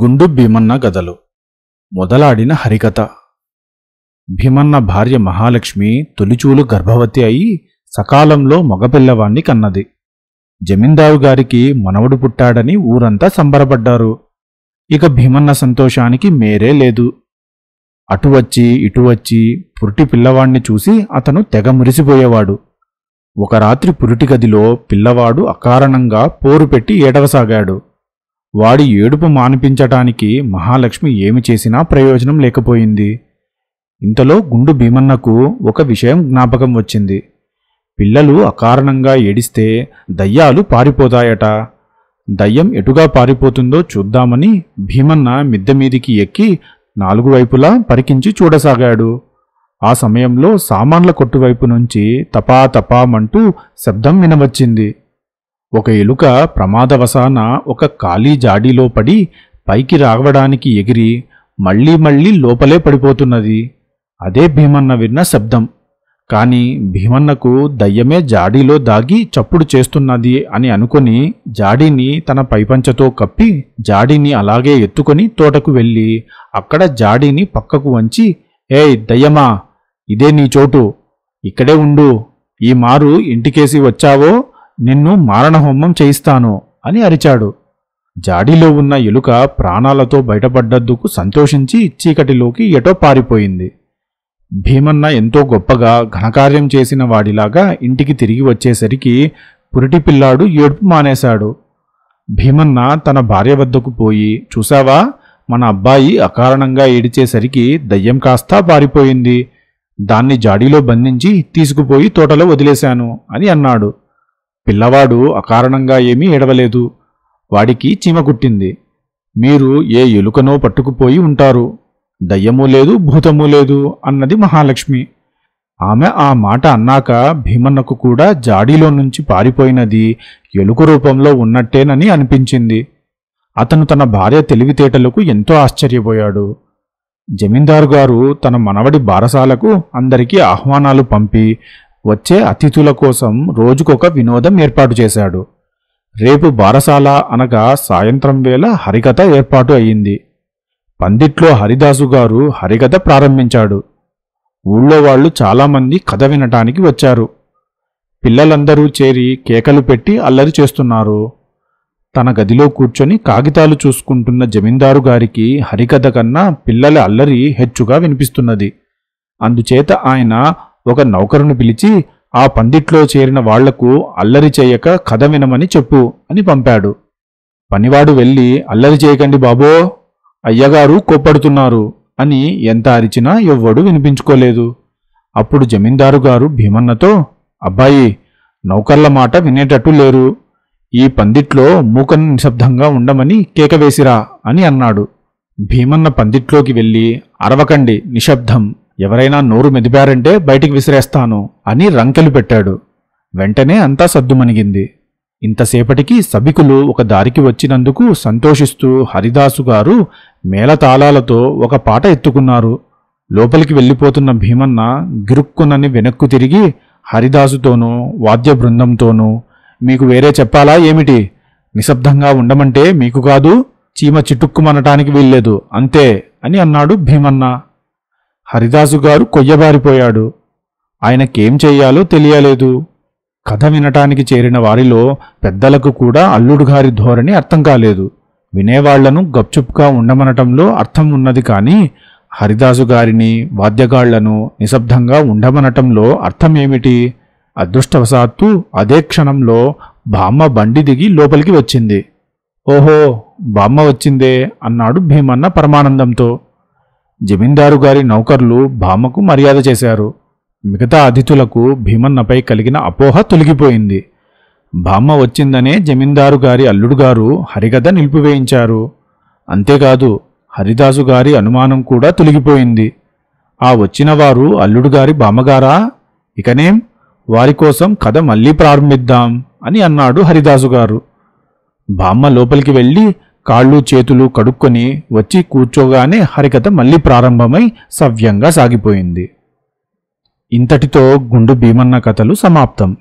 గుండు భీమన్న గదలు మొదలాడిన హరికథ భీమన్న భార్య మహాలక్ష్మి తొలిచూలు గర్భవతి అయి సకాలంలో మగపిల్లవాణ్ణి కన్నది జమీందారు గారికి మనవడు పుట్టాడని ఊరంతా సంబరపడ్డారు ఇక భీమన్న సంతోషానికి మేరే లేదు అటువచ్చి ఇటువచ్చి పురిటి పిల్లవాణ్ణి చూసి అతను తెగ మురిసిపోయేవాడు ఒక రాత్రి పురిటి గదిలో పిల్లవాడు అకారణంగా పోరు పెట్టి ఏడవసాగాడు వాడి ఏడుపు మానిపించటానికి మహాలక్ష్మి ఏమి చేసినా ప్రయోజనం లేకపోయింది ఇంతలో గుండు భీమన్నకు ఒక విషయం జ్ఞాపకం వచ్చింది పిల్లలు అకారణంగా ఏడిస్తే దయ్యాలు పారిపోతాయట దయ్యం ఎటుగా పారిపోతుందో చూద్దామని భీమన్న మిద్దె మీదికి ఎక్కి నాలుగు వైపులా పరికించి చూడసాగాడు ఆ సమయంలో సామాన్ల కొట్టువైపు నుంచి తపా తపామంటూ శబ్దం వినవచ్చింది ఒక ఎలుక ప్రమాదవశాన ఒక ఖాళీ జాడీలో పడి పైకి రావడానికి ఎగిరి మళ్ళీ మళ్ళీ లోపలే పడిపోతున్నది అదే భీమన్న విన్న శబ్దం కానీ భీమన్నకు దయ్యమే జాడీలో దాగి చప్పుడు చేస్తున్నది అని అనుకుని జాడీని తన పైపంచతో కప్పి జాడీని అలాగే ఎత్తుకొని తోటకు వెళ్ళి అక్కడ జాడీని పక్కకు వంచి ఏయ్ దయ్యమా ఇదే నీ చోటు ఇక్కడే ఉండు ఈ మారు ఇంటికేసి వచ్చావో నిన్ను మారణహోమం చేయిస్తాను అని అరిచాడు జాడీలో ఉన్న ఎలుక ప్రాణాలతో బయటపడ్డందుకు సంతోషించి చీకటిలోకి ఎటో పారిపోయింది భీమన్న ఎంతో గొప్పగా ఘనకార్యం చేసిన వాడిలాగా ఇంటికి తిరిగి వచ్చేసరికి పురిటి పిల్లాడు ఏడుపు మానేశాడు భీమన్న తన భార్య వద్దకు పోయి చూసావా మన అబ్బాయి అకారణంగా ఏడిచేసరికి దయ్యం కాస్తా పారిపోయింది దాన్ని జాడీలో బంధించి తీసుకుపోయి తోటలో వదిలేశాను అని అన్నాడు పిల్లవాడు అకారణంగా ఏమీ ఏడవలేదు వాడికి చీమ కుట్టింది మీరు ఏ ఎలుకనో పట్టుకుపోయి ఉంటారు దయ్యమూ లేదు భూతమూ లేదు అన్నది మహాలక్ష్మి ఆమె ఆ మాట అన్నాక భీమన్నకు కూడా జాడీలో నుంచి పారిపోయినది ఎలుక రూపంలో ఉన్నట్టేనని అనిపించింది అతను తన భార్య తెలివితేటలకు ఎంతో ఆశ్చర్యపోయాడు జమీందారు గారు తన మనవడి బారసాలకు అందరికీ ఆహ్వానాలు పంపి వచ్చే అతిథుల కోసం రోజుకొక వినోదం ఏర్పాటు చేశాడు రేపు బారసాల అనగా సాయంత్రం వేళ హరికథ ఏర్పాటు అయ్యింది పందిట్లో హరిదాసు గారు హరికథ ప్రారంభించాడు ఊళ్ళో వాళ్ళు చాలామంది కథ వినటానికి వచ్చారు పిల్లలందరూ చేరి కేకలు పెట్టి అల్లరి చేస్తున్నారు తన గదిలో కూర్చొని కాగితాలు చూసుకుంటున్న జమీందారు గారికి హరికథ కన్నా పిల్లల అల్లరి హెచ్చుగా వినిపిస్తున్నది అందుచేత ఆయన ఒక నౌకరును పిలిచి ఆ పందిట్లో చేరిన వాళ్లకు అల్లరి చేయక కథ వినమని చెప్పు అని పంపాడు పనివాడు వెళ్ళి అల్లరి చేయకండి బాబో అయ్యగారు కోప్పడుతున్నారు అని ఎంత అరిచినా ఎవ్వడు వినిపించుకోలేదు అప్పుడు జమీందారు గారు భీమన్నతో అబ్బాయి నౌకర్ల మాట వినేటట్టు లేరు ఈ పందిట్లో మూకను నిశ్శబ్దంగా ఉండమని కేకవేసిరా అని అన్నాడు భీమన్న పందిట్లోకి వెళ్ళి అరవకండి నిశ్శబ్దం ఎవరైనా నోరు మెదిపారంటే బయటికి విసిరేస్తాను అని రంకెలు పెట్టాడు వెంటనే అంతా సద్దుమణిగింది ఇంతసేపటికి సభికులు ఒక దారికి వచ్చినందుకు సంతోషిస్తూ హరిదాసు గారు మేళతాళాలతో ఒక పాట ఎత్తుకున్నారు లోపలికి వెళ్ళిపోతున్న భీమన్న గిరుక్కునని వెనక్కు తిరిగి హరిదాసుతోనూ వాద్య బృందంతోనూ మీకు వేరే చెప్పాలా ఏమిటి నిశ్శబ్దంగా ఉండమంటే మీకు కాదు చీమ చిటుక్కుమనటానికి వీల్లేదు అంతే అని అన్నాడు భీమన్న హరిదాసు గారు కొయ్యబారిపోయాడు ఆయనకేం చెయ్యాలో తెలియలేదు కథ వినటానికి చేరిన వారిలో పెద్దలకు కూడా అల్లుడుగారి ధోరణి అర్థం కాలేదు వినేవాళ్లను గప్చుప్గా ఉండమనటంలో అర్థం ఉన్నది కానీ హరిదాసు గారిని వాద్యగాళ్లను నిశ్శబ్దంగా ఉండమనటంలో అర్థమేమిటి అదృష్టవశాత్తు అదే క్షణంలో బామ్మ బండి దిగి లోపలికి వచ్చింది ఓహో బామ్మ వచ్చిందే అన్నాడు భీమన్న పరమానందంతో జమీందారు గారి నౌకర్లు భామకు మర్యాద చేశారు మిగతా అతిథులకు భీమన్నపై కలిగిన అపోహ తొలగిపోయింది భామ వచ్చిందనే జమీందారు గారి అల్లుడు గారు హరికథ నిలిపివేయించారు అంతేకాదు హరిదాసు గారి అనుమానం కూడా తొలగిపోయింది ఆ వచ్చిన వారు అల్లుడు గారి భామగారా ఇకనేం వారి కోసం కథ మళ్ళీ ప్రారంభిద్దాం అని అన్నాడు హరిదాసు గారు బామ్మ లోపలికి వెళ్ళి కాళ్ళు చేతులు కడుక్కొని వచ్చి కూర్చోగానే హరికథ మళ్ళీ ప్రారంభమై సవ్యంగా సాగిపోయింది ఇంతటితో గుండు భీమన్న కథలు సమాప్తం